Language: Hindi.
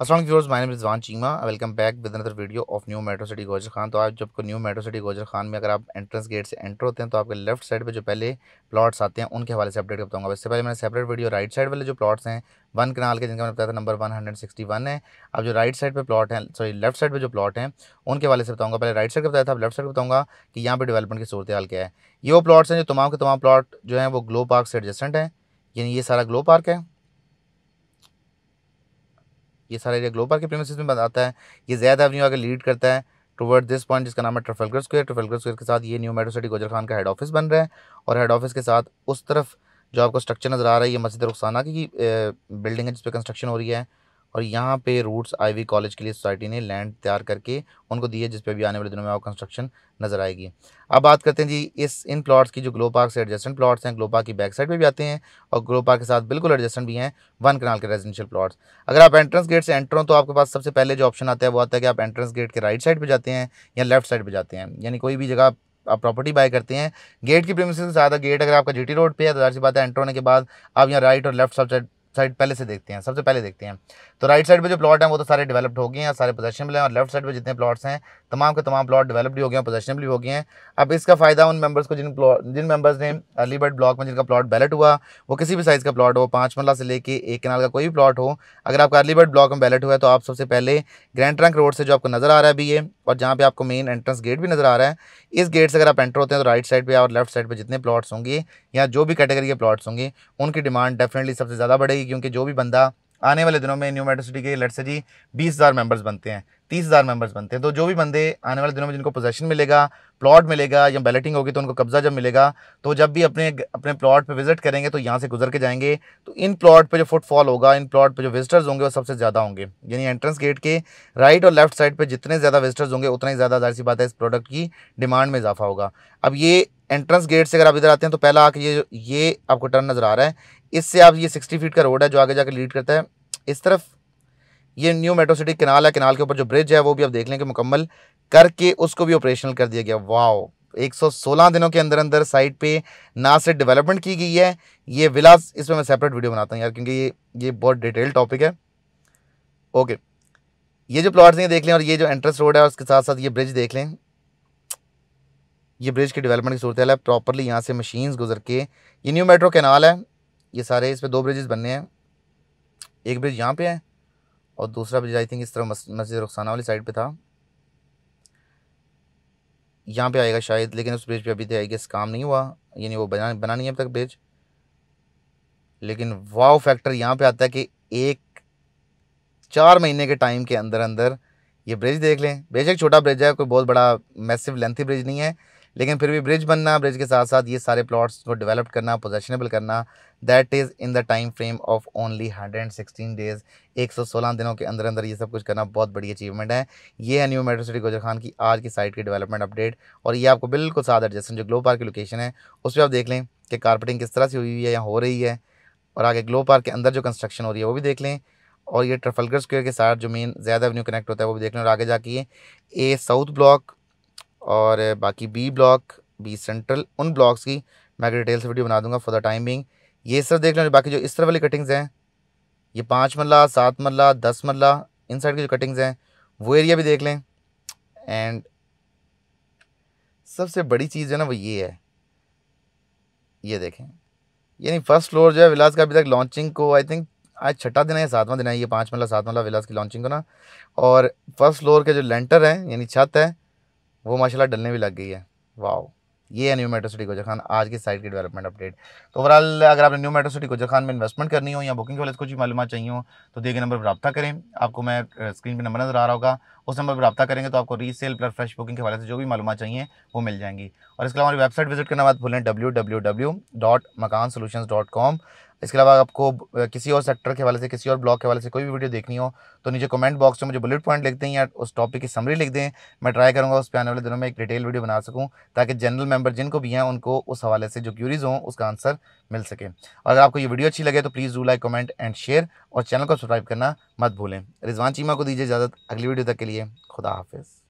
असल व्यवर्स माइन Rizwan Cheema welcome back with another video of New Metro City Gujar Khan तो आप जब को New Metro City Gujar Khan में अगर आप एंट्रेंस गेट से एंटर होते हैं तो आपके लेफ्ट साइड पे जो पहले प्लॉट्स आते हैं उनके हवाले से अपडेट करता हूँ इससे पहले मैंने सेपरेट वीडियो राइट साइड वाले जो प्लॉट्स हैं वन कनाल के जिनका मैंने बताया था number one hundred sixty one है अब जो राइट साइड पर प्लॉट हैं सॉरी लेफ्ट साइड पर जो प्लॉट हैं उनके हवाले से बताऊँगा पहले राइट साइड का बताया था अब लेफ्ट साइड बताऊँगा कि यहाँ पर डेवलपमेंट की सूरत हाल क्या है ये वो प्लॉट्स हैं जो तमाम के तमाम प्लॉट जो है वो ग्लो पार्क से एडजस्टेंट हैं यानी ये सारा ग्लो पार्क है ये सारा एरिया ग्लोबल के प्रेमिस में आता है ये जैद एवन्यू आगे लीड करता है टुवर्ड दिस पॉइंट जिसका नाम है ट्रफेलगर स्क्वेयर ट्रफेलगर स्क्वेयर के साथ ये न्यू मेट्रो सिटी गुजर खान का हेड ऑफिस बन रहा है और हेड ऑफिस के साथ उस तरफ जो आपको स्ट्रक्चर नज़र आ रहा है ये मस्जिद रुखसाना की बिल्डिंग है जिस पर कंस्ट्रक्शन हो रही है और यहाँ पे रूट्स आईवी कॉलेज के लिए सोसाइटी ने लैंड तैयार करके उनको दिए जिस पे भी आने वाले दिनों में आपको कंस्ट्रक्शन नजर आएगी अब बात करते हैं जी इस इन प्लॉट्स की जो ग्लो पार्क से एडजस्टेंट प्लॉट्स हैं ग्लो पार्क की बैक साइड पे भी आते हैं और ग्लो पार्क के साथ बिल्कुल एडजस्टेंट भी हैं वन कनाल के रेजिडेंशियल प्लॉट्स अगर आप एंट्रेंस गेट से एंटर हो तो आपके पास सबसे पहले जो ऑप्शन आता है वो आता है कि आप एंट्रेंस गेट के राइट साइड पर जाते हैं या लेफ्ट साइड पर जाते हैं यानी कोई भी जगह आप प्रॉपर्टी बाय करते हैं गेट की प्रेमिस से ज़्यादा गेट अगर आपका जीटी रोड पे है तो जाहिर सी बात है एंटर होने के बाद आप यहाँ राइट और लेफ्ट साइड साइड पहले से देखते हैं सबसे पहले देखते हैं तो राइट साइड पे जो प्लॉट हैं वो तो सारे डेवलप्ड हो गए हैं सारे पोजेशनबल हैं और लेफ्ट साइड पे जितने प्लॉट्स हैं तमाम के तमाम प्लॉट डेवलप्ड भी हो गए हैं पोजेशनबल भी हो गए हैं अब इसका फायदा उन मेंबर्स को जिन जिन मेंबर्स ने अलीबर्ड ब्लॉक में जिनका प्लॉट बैलेट हुआ वो किसी भी साइज़ का प्लॉट हो पाँच मल्ला से लेकर एक किनाल का कोई भी प्लॉट हो अगर आपका अलीबर्ड ब्लॉक में बैलेट हुआ है तो आप सबसे पहले ग्रैंड ट्रंक रोड से जो आपको नज़र आ रहा है अभी ये और जहाँ पे आपको मेन एंट्रेंस गेट भी नज़र आ रहा है इस गेट से अगर आप एंटर होते हैं तो राइट साइड पे और लेफ्ट साइड पे जितने प्लॉट्स होंगे या जो भी कैटेगरी के प्लॉट्स होंगे उनकी डिमांड डेफिनेटली सबसे ज़्यादा बढ़ेगी क्योंकि जो भी बंदा आने वाले दिनों में न्यू सिटी के लट से जी बीस हज़ार मेम्बर्स बनते हैं तीस हज़ार मेम्बर्स बनते हैं तो जो भी बंदे आने वाले दिनों में जिनको पोजेशन मिलेगा प्लॉट मिलेगा या बैलेटिंग होगी तो उनको कब्जा जब मिलेगा तो जब भी अपने अपने प्लॉट पे विजिट करेंगे तो यहाँ से गुजर के जाएंगे तो इन प्लॉट पे जो फुटफॉल होगा इन प्लॉट पे जो विजिटर्स होंगे वो सबसे ज़्यादा होंगे यानी एंट्रेंस गेट के राइट और लेफ्ट साइड पर जितने ज़्यादा विजिटर्स होंगे उतना ही ज़्यादा जाहिर सी बात है इस प्रोडक्ट की डिमांड में इजाफा होगा अब ये एंट्रेंस गेट से अगर आप इधर आते हैं तो पहला आके ये ये आपको टर्न नज़र आ रहा है इससे आप ये सिक्सटी फीट का रोड है जो आगे जाकर लीड करता है इस तरफ ये न्यू मेट्रो सिटी किनाल है किनाल के ऊपर जो ब्रिज है वो भी आप देख लेंगे मुकम्मल करके उसको भी ऑपरेशनल कर दिया गया वाओ 116 दिनों के अंदर अंदर साइट पे ना सिर्फ डेवलपमेंट की गई है ये विलास इस पर मैं सेपरेट वीडियो बनाता हूँ यार क्योंकि ये ये बहुत डिटेल टॉपिक है ओके ये जो प्लॉट्स हैं देख लें और ये जो एंट्रेंस रोड है और उसके साथ साथ ये ब्रिज देख लें ये ब्रिज की डेवलपमेंट की सूरत है प्रॉपरली यहाँ से मशीन गुजर के ये न्यू मेट्रो कैनाल है ये सारे इस पर दो ब्रिजेस बनने हैं एक ब्रिज यहाँ पे है और दूसरा ब्रिज आई थिंक इस तरह मस्जिद रुखसाना वाली साइड पे था यहाँ पे आएगा शायद लेकिन उस ब्रिज पे अभी आई गेस काम नहीं हुआ यानी वो बना बना नहीं है अब तक ब्रिज लेकिन वाव फैक्टर यहाँ पे आता है कि एक चार महीने के टाइम के अंदर अंदर ये ब्रिज देख लें बेशक छोटा ब्रिज है कोई बहुत बड़ा मैसिव लेंथी ब्रिज नहीं है लेकिन फिर भी ब्रिज बनना ब्रिज के साथ साथ ये सारे प्लॉट्स को डेवलप करना पोजेशनेबल करना that is in the time frame of only hundred and sixteen days एक सौ सोलह दिनों के अंदर अंदर ये सब कुछ करना बहुत बड़ी अचीवमेंट है ये है न्यू मेट्रो सिटी गुजर खान की आज की साइट की डेवलपमेंट अपडेट और ये आपको बिल्कुल साथ एडजस्ट जो ग्लो पार्क की लोकेशन है उस पर आप देख लें कि कारपेटिंग किस तरह से हुई है या हो रही है और आगे ग्लो पार्क के अंदर जो कंस्ट्रक्शन हो रही है वो भी देख लें और ये ट्रफलगर स्क्वेयर के साथ जो मेन ज़्यादा एवन्यू कनेक्ट होता है वो भी देख लें और आगे जाके ये ए साउथ ब्लॉक और बाकी बी ब्लॉक बी सेंट्रल उन ब्लॉक्स की मैं डिटेल्स वीडियो बना दूंगा फॉर द टाइमिंग ये ये सिर्फ देख लें बाकी जो इस तरह वाली कटिंग्स हैं ये पाँच मरला सात मरला दस मरला इन साइड की जो कटिंग्स हैं वो एरिया भी देख लें एंड सबसे बड़ी चीज़ जो है ना वो ये है ये देखें यानी फर्स्ट फ्लोर जो है विलास का अभी तक लॉन्चिंग को आई थिंक आज छठा दिन है या सातवां दिन है ये पाँच मरला सात मरला विलास की लॉन्चिंग को ना और फर्स्ट फ्लोर के जो लेंटर हैं यानी छत है वो माशाल्लाह डलने भी लग गई है वाह ये है न्यू मेट्रो सिटी गुजरखान आज की साइट की डेवलपमेंट अपडेट तो ओवरऑल अगर आपने न्यू मेट्रो सिटी गुजरखान में इन्वेस्टमेंट करनी हो या बुकिंग के वाले कुछ मालूम चाहिए हो तो दिए गए नंबर पर रब्ता करें आपको मैं स्क्रीन पर नंबर नजर आ रहा होगा उस नंबर पर रब्ता करेंगे तो आपको रीसेल प्लस फ्रेश बुकिंग के वाले से जो भी मालूम चाहिए वो मिल जाएंगी और इसके अलावा हमारी वेबसाइट विजिट करना बाद भूलें W W W dot Makaan solution dot com इसके अलावा आपको किसी और सेक्टर के हवाले से किसी और ब्लॉक के हवाले से कोई भी वीडियो देखनी हो तो नीचे कमेंट बॉक्स में मुझे बुलेट पॉइंट लिख दें या उस टॉपिक की समरी लिख दें मैं ट्राई करूँगा उस पर आने वाले दिनों में एक डिटेल वीडियो बना सकूँ ताकि जनरल मेंबर जिनको भी हैं उनको उस हवाले से जो क्यूरीज हों उसका आंसर मिल सके और अगर आपको ये वीडियो अच्छी लगे तो please do like comment and share और चैनल को सब्सक्राइब करना मत भूलें रिजवान चीमा को दीजिए इजाज़त अगली वीडियो तक के लिए खुदा हाफिज़